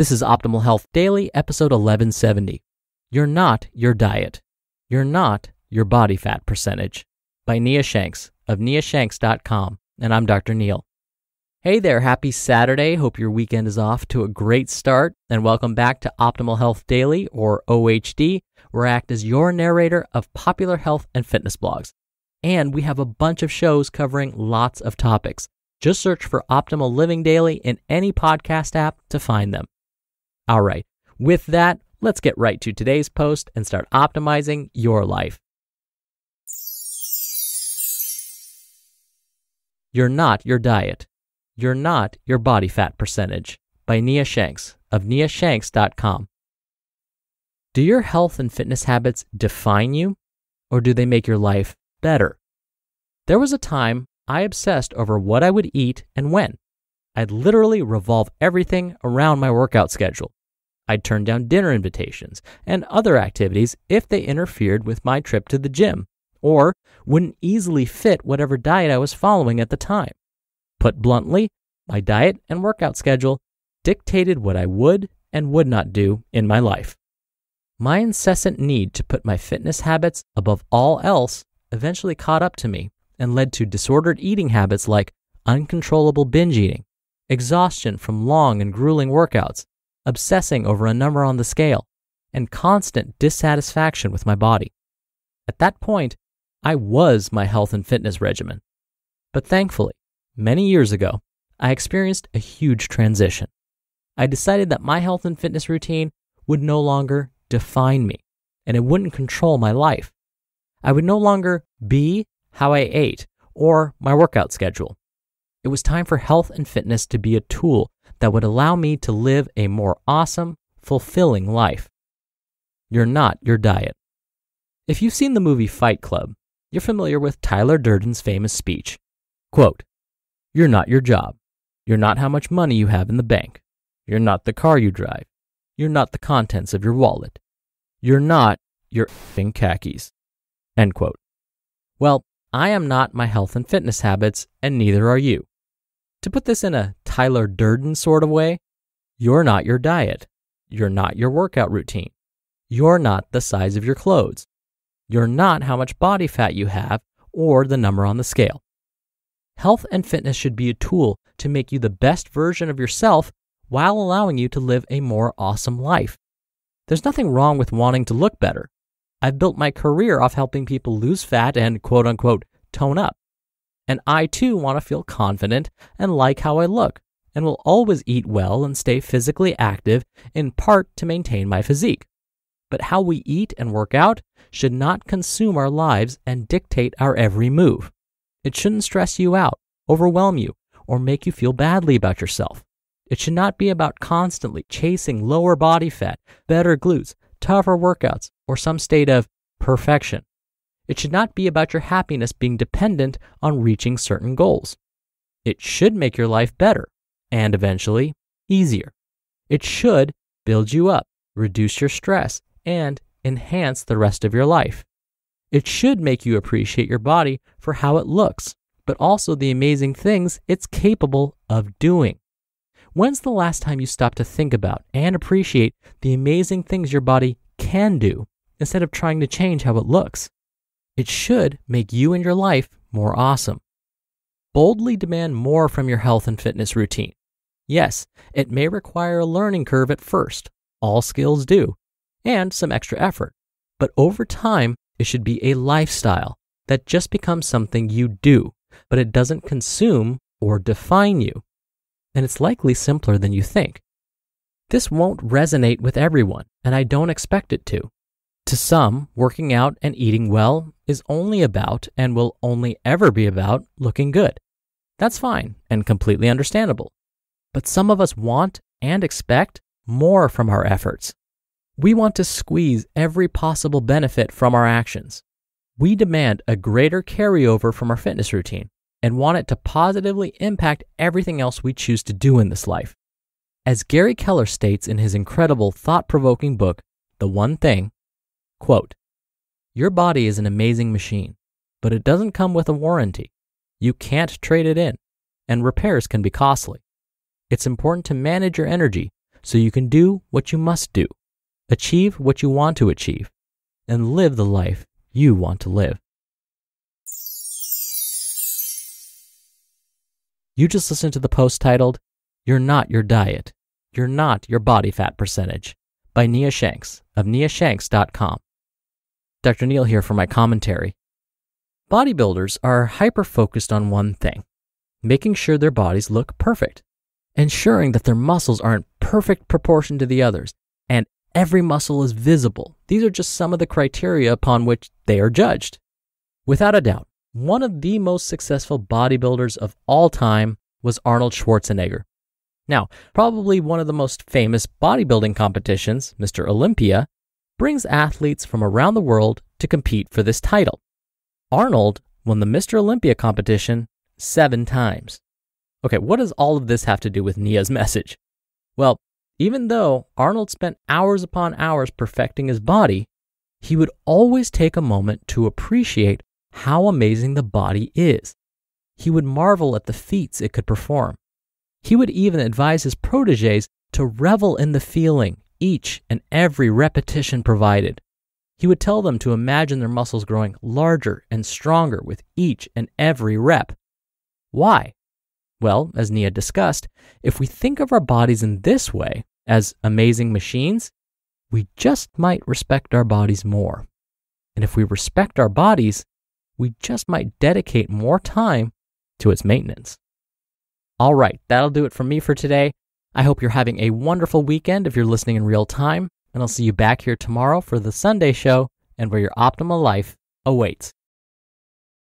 This is Optimal Health Daily, episode 1170. You're not your diet. You're not your body fat percentage by Nia Shanks of niashanks.com. And I'm Dr. Neil. Hey there, happy Saturday. Hope your weekend is off to a great start. And welcome back to Optimal Health Daily, or OHD, where I act as your narrator of popular health and fitness blogs. And we have a bunch of shows covering lots of topics. Just search for Optimal Living Daily in any podcast app to find them. All right, with that, let's get right to today's post and start optimizing your life. You're Not Your Diet. You're Not Your Body Fat Percentage by Nia Shanks of niashanks.com. Do your health and fitness habits define you, or do they make your life better? There was a time I obsessed over what I would eat and when. I'd literally revolve everything around my workout schedule. I'd turn down dinner invitations and other activities if they interfered with my trip to the gym or wouldn't easily fit whatever diet I was following at the time. Put bluntly, my diet and workout schedule dictated what I would and would not do in my life. My incessant need to put my fitness habits above all else eventually caught up to me and led to disordered eating habits like uncontrollable binge eating, exhaustion from long and grueling workouts, obsessing over a number on the scale, and constant dissatisfaction with my body. At that point, I was my health and fitness regimen. But thankfully, many years ago, I experienced a huge transition. I decided that my health and fitness routine would no longer define me and it wouldn't control my life. I would no longer be how I ate or my workout schedule. It was time for health and fitness to be a tool that would allow me to live a more awesome, fulfilling life. You're not your diet. If you've seen the movie Fight Club, you're familiar with Tyler Durden's famous speech quote, You're not your job. You're not how much money you have in the bank. You're not the car you drive. You're not the contents of your wallet. You're not your effing khakis. End quote. Well, I am not my health and fitness habits, and neither are you. To put this in a Tyler Durden sort of way, you're not your diet. You're not your workout routine. You're not the size of your clothes. You're not how much body fat you have or the number on the scale. Health and fitness should be a tool to make you the best version of yourself while allowing you to live a more awesome life. There's nothing wrong with wanting to look better. I've built my career off helping people lose fat and quote unquote tone up and I too want to feel confident and like how I look, and will always eat well and stay physically active in part to maintain my physique. But how we eat and work out should not consume our lives and dictate our every move. It shouldn't stress you out, overwhelm you, or make you feel badly about yourself. It should not be about constantly chasing lower body fat, better glutes, tougher workouts, or some state of perfection. It should not be about your happiness being dependent on reaching certain goals. It should make your life better and eventually easier. It should build you up, reduce your stress, and enhance the rest of your life. It should make you appreciate your body for how it looks, but also the amazing things it's capable of doing. When's the last time you stopped to think about and appreciate the amazing things your body can do instead of trying to change how it looks? It should make you and your life more awesome. Boldly demand more from your health and fitness routine. Yes, it may require a learning curve at first, all skills do, and some extra effort. But over time, it should be a lifestyle that just becomes something you do, but it doesn't consume or define you. And it's likely simpler than you think. This won't resonate with everyone, and I don't expect it to. To some, working out and eating well is only about and will only ever be about looking good. That's fine and completely understandable. But some of us want and expect more from our efforts. We want to squeeze every possible benefit from our actions. We demand a greater carryover from our fitness routine and want it to positively impact everything else we choose to do in this life. As Gary Keller states in his incredible, thought provoking book, The One Thing, Quote Your body is an amazing machine, but it doesn't come with a warranty. You can't trade it in, and repairs can be costly. It's important to manage your energy so you can do what you must do, achieve what you want to achieve, and live the life you want to live. You just listened to the post titled, You're Not Your Diet, You're Not Your Body Fat Percentage by Nia Shanks of niashanks.com. Dr. Neal here for my commentary. Bodybuilders are hyper focused on one thing making sure their bodies look perfect, ensuring that their muscles are in perfect proportion to the others, and every muscle is visible. These are just some of the criteria upon which they are judged. Without a doubt, one of the most successful bodybuilders of all time was Arnold Schwarzenegger. Now, probably one of the most famous bodybuilding competitions, Mr. Olympia, brings athletes from around the world to compete for this title. Arnold won the Mr. Olympia competition seven times. Okay, what does all of this have to do with Nia's message? Well, even though Arnold spent hours upon hours perfecting his body, he would always take a moment to appreciate how amazing the body is. He would marvel at the feats it could perform. He would even advise his proteges to revel in the feeling each and every repetition provided. He would tell them to imagine their muscles growing larger and stronger with each and every rep. Why? Well, as Nia discussed, if we think of our bodies in this way, as amazing machines, we just might respect our bodies more. And if we respect our bodies, we just might dedicate more time to its maintenance. All right, that'll do it for me for today. I hope you're having a wonderful weekend if you're listening in real time, and I'll see you back here tomorrow for the Sunday show and where your optimal life awaits.